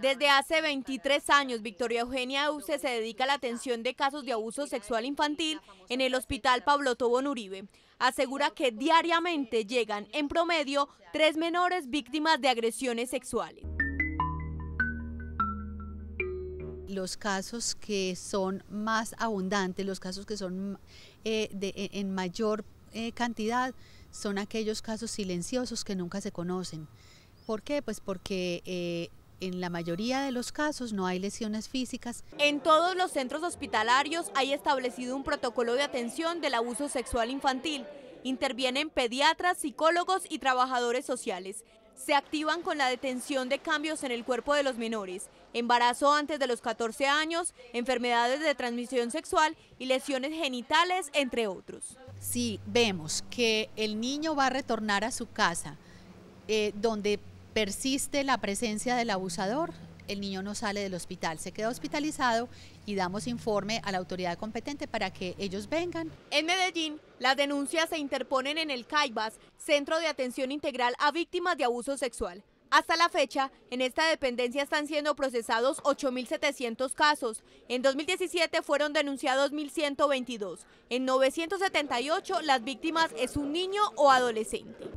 Desde hace 23 años, Victoria Eugenia Uce se dedica a la atención de casos de abuso sexual infantil en el Hospital Pablo Tobón Uribe. Asegura que diariamente llegan, en promedio, tres menores víctimas de agresiones sexuales. Los casos que son más abundantes, los casos que son eh, e, en mayor eh, cantidad, son aquellos casos silenciosos que nunca se conocen. ¿Por qué? Pues porque eh, en la mayoría de los casos no hay lesiones físicas. En todos los centros hospitalarios hay establecido un protocolo de atención del abuso sexual infantil. Intervienen pediatras, psicólogos y trabajadores sociales. Se activan con la detención de cambios en el cuerpo de los menores, embarazo antes de los 14 años, enfermedades de transmisión sexual y lesiones genitales, entre otros. Si vemos que el niño va a retornar a su casa, eh, donde persiste la presencia del abusador, el niño no sale del hospital, se queda hospitalizado y damos informe a la autoridad competente para que ellos vengan. En Medellín, las denuncias se interponen en el CAIBAS, Centro de Atención Integral a Víctimas de Abuso Sexual. Hasta la fecha, en esta dependencia están siendo procesados 8.700 casos. En 2017 fueron denunciados 1.122. En 978 las víctimas es un niño o adolescente.